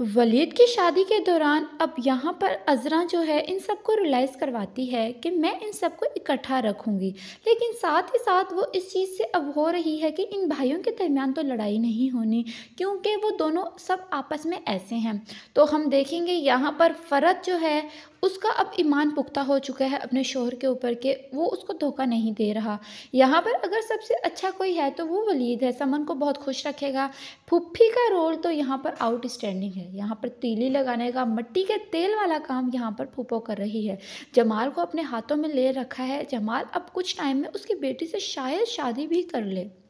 वलीद की शादी के दौरान अब यहाँ पर अजरा जो है इन सबको रिलाइज़ करवाती है कि मैं इन सबको इकट्ठा रखूँगी लेकिन साथ ही साथ वो इस चीज़ से अब हो रही है कि इन भाइयों के दरमियान तो लड़ाई नहीं होनी क्योंकि वो दोनों सब आपस में ऐसे हैं तो हम देखेंगे यहाँ पर फ़रत जो है उसका अब ईमान पुख्ता हो चुका है अपने शोहर के ऊपर के वो उसको धोखा नहीं दे रहा यहाँ पर अगर सबसे अच्छा कोई है तो वो वलीद है समन को बहुत खुश रखेगा फुप्फी का रोल तो यहाँ पर आउटस्टैंडिंग है है यहाँ पर तीली लगाने का मट्टी के तेल वाला काम यहाँ पर फूफो कर रही है जमाल को अपने हाथों में ले रखा है जमाल अब कुछ टाइम में उसकी बेटी से शायद शादी भी कर ले